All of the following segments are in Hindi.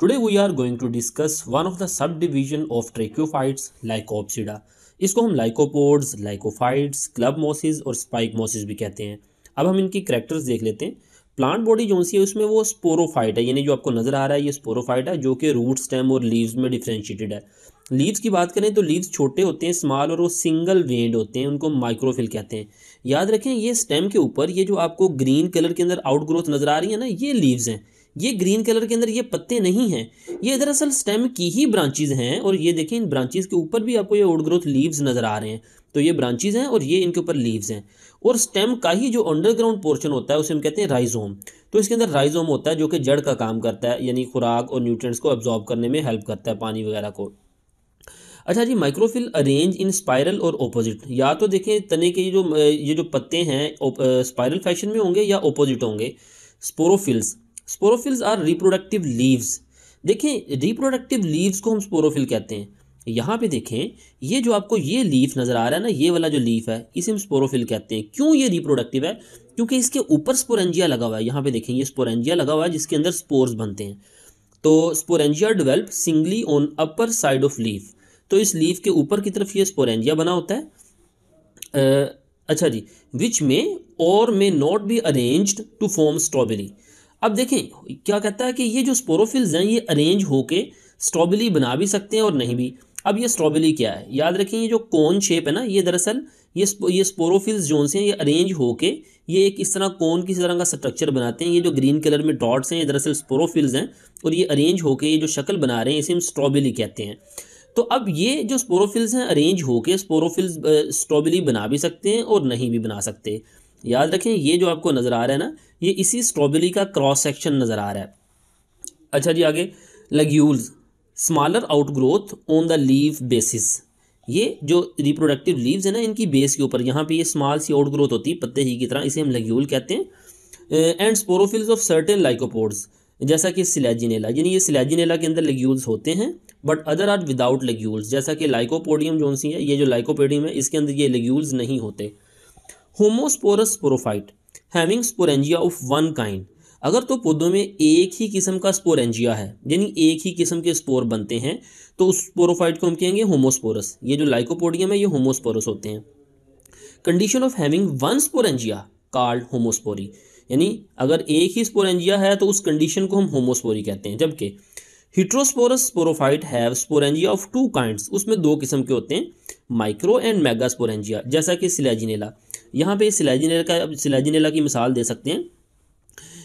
Today we are going to discuss one of the subdivision of tracheophytes Lycopsida. इसको हम लाइकोपोड्स लाइकोफाइट्स क्लब मोसिस और स्पाइक मोसिस भी कहते हैं अब हम इनकी करेक्टर्स देख लेते हैं प्लांट बॉडी जो सी है उसमें वो स्पोरोफाइट है यानी जो आपको नज़र आ रहा है ये स्पोरोफाइट है जो कि रूट स्टेम और लीव्स में डिफ्रेंशिएटेड है लीव्स की बात करें तो लीव्स छोटे होते हैं स्मॉल और वो सिंगल वेंड होते हैं उनको माइक्रोफिल कहते हैं याद रखें ये स्टेम के ऊपर ये जो आपको ग्रीन कलर के अंदर आउट ग्रोथ नज़र आ रही है ना ये लीव्स हैं ये ग्रीन कलर के अंदर ये पत्ते नहीं हैं ये दरअसल स्टेम की ही ब्रांचेज हैं और ये देखें इन ब्रांचेज के ऊपर भी आपको ये ओड ग्रोथ लीव्स नज़र आ रहे हैं तो ये ब्रांचेज हैं और ये इनके ऊपर लीव्स हैं और स्टेम का ही जो अंडरग्राउंड पोर्शन होता है उसे हम कहते हैं राइजोम तो इसके अंदर राइजोम होता है जो कि जड़ का काम करता है यानी खुराक और न्यूट्रेंट्स को अब्जॉर्ब करने में हेल्प करता है पानी वगैरह को अच्छा जी माइक्रोफिल अरेंज इन स्पायरल और ओपोजिट या तो देखें तने के जो ये जो पत्ते हैं स्पायरल फैशन में होंगे या ओपोजिट होंगे sporophylls sporophylls are reproductive leaves देखें रिप्रोडक्टिव लीव्स को हम स्पोरोफिल कहते हैं यहाँ पे देखें ये जो आपको ये लीफ नज़र आ रहा है ना ये वाला जो लीफ है इसे हम स्पोरोफिल कहते हैं क्यों ये रिप्रोडक्टिव है क्योंकि इसके ऊपर स्पोरेंजिया लगा हुआ है यहाँ पे देखें ये स्पोरेंजिया लगा हुआ है जिसके अंदर स्पोर्स बनते हैं तो sporangia develop singly on upper side of leaf तो इस लीफ के ऊपर की तरफ ये स्पोरेंजिया बना होता है आ, अच्छा जी विच में और may not be arranged to form strawberry अब देखें क्या कहता है कि ये जो स्पोरोफिल्स हैं ये अरेंज होके स्ट्रॉबेरी बना भी सकते हैं और नहीं भी अब ये स्ट्रॉबेरी क्या है याद रखें ये जो कोन शेप है ना ये दरअसल ये स्पो, ये स्पोरोफिल्स जोन से ये अरेंज होके ये एक इस तरह कोन किसी तरह का स्ट्रक्चर बनाते हैं ये जो ग्रीन कलर में डॉट्स हैं ये दरअसल स्पोरोफिल्स हैं और ये अरेंज होके ये जो शक्ल बना रहे हैं इसे हम स्ट्रॉबेरी कहते हैं तो अब ये जो स्पोरोफिल्स हैं अरेंज होके स्पोरोफिल्स स्ट्रॉबेरी बना भी सकते हैं और नहीं भी बना सकते याद रखें ये जो आपको नज़र आ रहा है ना ये इसी स्ट्रॉबेरी का क्रॉस सेक्शन नज़र आ रहा है अच्छा जी आगे ligules smaller outgrowth on the leave bases ये जो रिप्रोडक्टिव लीव्स है ना इनकी बेस के ऊपर यहाँ पे ये स्मॉल सी आउट ग्रोथ होती है पत्ते ही की तरह इसे हम लग्यूल कहते हैं and sporophylls of certain lycopods जैसा कि सिलेजिनेला यानी ये सिलेजिनेला के अंदर लेग्यूल्स होते हैं but other are without ligules जैसा कि लाइकोपोडियम जोन सी है ये जो लाइकोपोडियम है इसके अंदर ये लेग्यूल्स नहीं होते homosporous sporophyte having sporangia of one kind अगर तो पौधों में एक ही किस्म का स्पोरेंजिया है यानी एक ही किस्म के स्पोर बनते हैं तो उस स्पोरोफाइट को हम कहेंगे होमोस्पोरस ये जो लाइकोपोडियम है ये होमोस्पोरस होते हैं condition of having one sporangia called homospory यानी अगर एक ही स्पोरेंजिया है तो उस कंडीशन को हम होमोस्पोरी कहते हैं जबकि heterosporous sporophyte have sporangia of two kinds उसमें दो किस्म के होते हैं माइक्रो एंड मेगा स्पोरेंजिया जैसा कि सिलेजिनेला यहाँ पे सिलाजीनेला का सिलाजीनेला की मिसाल दे सकते हैं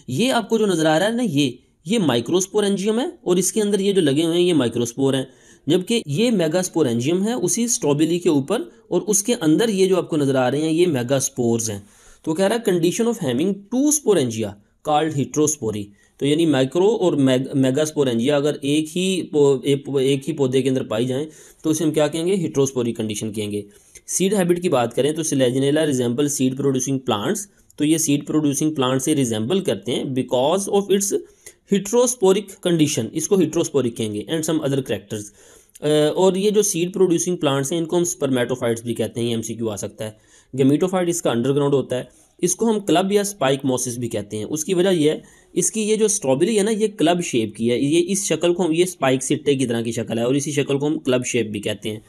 ये आपको जो नज़र आ रहा है ना ये ये माइक्रोस्पोर एंजियम है और इसके अंदर ये जो लगे हुए हैं ये माइक्रोस्पोर हैं जबकि ये मेगास्पोर एंजियम है उसी स्ट्रॉबेरी के ऊपर और उसके अंदर ये जो आपको नज़र आ रहे हैं ये मेगास्पोर्स हैं तो कह रहा है कंडीशन ऑफ हैमिंग टू एंजिया कार्ड हिट्रोस्पोरी तो यानी माइक्रो और मेगास्पोर एंजिया अगर एक ही एक ही पौधे के अंदर पाई जाएँ तो उसे हम क्या कहेंगे हिट्रोस्पोरी कंडीशन कहेंगे सीड हैबिट की बात करें तो Selaginella resemble seed producing plants तो ये सीड प्रोड्यूसिंग प्लांट से रिजेंबल करते हैं because of its heterosporic condition इसको हिट्रोस्पोरिक कहेंगे एंड सम अदर करेक्टर्स और ये जो सीड प्रोड्यूसिंग प्लांट्स हैं इनको हम स्पर्मेटोफाइट्स भी कहते हैं ये एमसीक्यू आ सकता है गमीटोफाइट इसका अंडरग्राउंड होता है इसको हम क्लब या स्पाइक मोसिस भी कहते हैं उसकी वजह यह है इसकी ये जो स्ट्रॉबेरी है ना ये क्लब शेप की है ये इस शक्ल को हम ये स्पाइक सिट्टे की तरह की शक्ल है और इसी शक्ल को हम क्लब शेप भी कहते हैं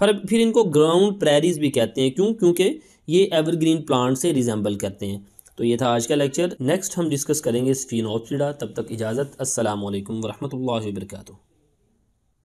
फिर फिर इनको ग्राउंड प्रेरीज भी कहते हैं क्यों क्योंकि ये एवरग्रीन प्लांट से रिजेंबल करते हैं तो ये था आज का लेक्चर नेक्स्ट हम डिस्कस करेंगे स्फीनोपसिडा तब तक इजाज़त असल वरहमल वर्का